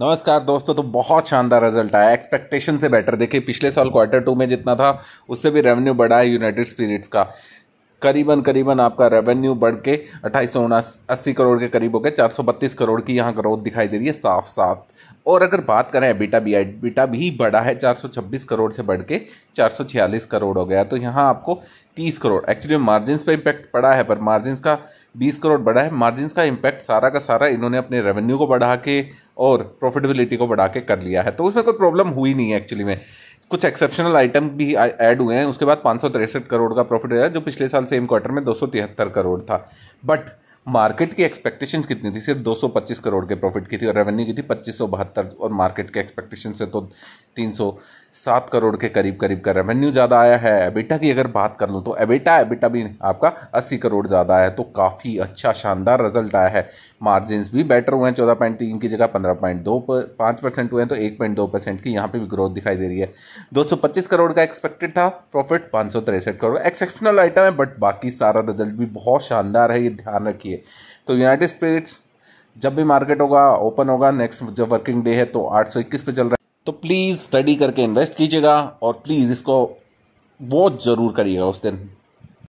नमस्कार दोस्तों तो बहुत शानदार रिजल्ट आया एक्सपेक्टेशन से बेटर देखिए पिछले साल क्वार्टर टू में जितना था उससे भी रेवेन्यू बढ़ा है यूनाइटेड स्पिरिट्स का करीबन करीबन आपका रेवेन्यू बढ़ के अट्ठाईस अस्सी करोड़ के करीब हो गए चार सौ बत्तीस करोड़ की यहाँ ग्रोथ दिखाई दे रही है साफ साफ और अगर बात करें एबिटा भी एबिटा भी बढ़ा है चार सौ छब्बीस करोड़ से बढ़ के चार सौ छियालीस करोड़ हो गया तो यहाँ आपको तीस करोड़ एक्चुअली मार्जिन पर इम्पैक्ट पड़ा है पर मार्जिन का बीस करोड़ बढ़ा है मार्जिन का इम्पैक्ट सारा का सारा इन्होंने अपने रेवेन्यू को बढ़ा के और प्रॉफिटेबिलिटी को बढ़ा के कर लिया है तो उसमें कोई प्रॉब्लम हुई नहीं है एक्चुअली में कुछ एक्सेप्शनल आइटम भी ऐड हुए हैं उसके बाद पाँच करोड़ का प्रॉफिट हुआ जो पिछले साल सेम क्वार्टर में दो करोड़ था बट मार्केट की एक्सपेक्टेशन कितनी थी सिर्फ 225 करोड़ के प्रॉफिट की थी और रेवेन्यू की थी पच्चीस और मार्केट के एक्सपेक्टेशन से तो 307 करोड़ के करीब करीब का रेवेन्यू ज़्यादा आया है एबिटा की अगर बात कर लूँ तो एबिटा एबिटा भी आपका 80 करोड़ ज़्यादा आया है तो काफ़ी अच्छा शानदार रिजल्ट आया है मार्जिन भी बेटर हुए हैं चौदह पॉइंट तीन की जगह पंद्रह पॉइंट दो पाँच परसेंट हुए हैं तो एक पॉइंट दो परसेंट की यहाँ पर भी ग्रोथ दिखाई दे रही है दो सौ पच्चीस करोड़ का एक्सपेक्टेड था प्रॉफिट पाँच सौ तिरसठ करोड़ एक्सेप्शनल आइटम है बट बाकी सारा रिजल्ट भी बहुत शानदार है ये ध्यान रखिए चाहिए तो यूनाइटेड स्पिरिट्स जब भी मार्केट होगा ओपन होगा नेक्स्ट जब वर्किंग डे है तो 821 पे चल रहा है तो प्लीज़ स्टडी करके इन्वेस्ट कीजिएगा और प्लीज़ इसको वॉच ज़रूर करिएगा उस दिन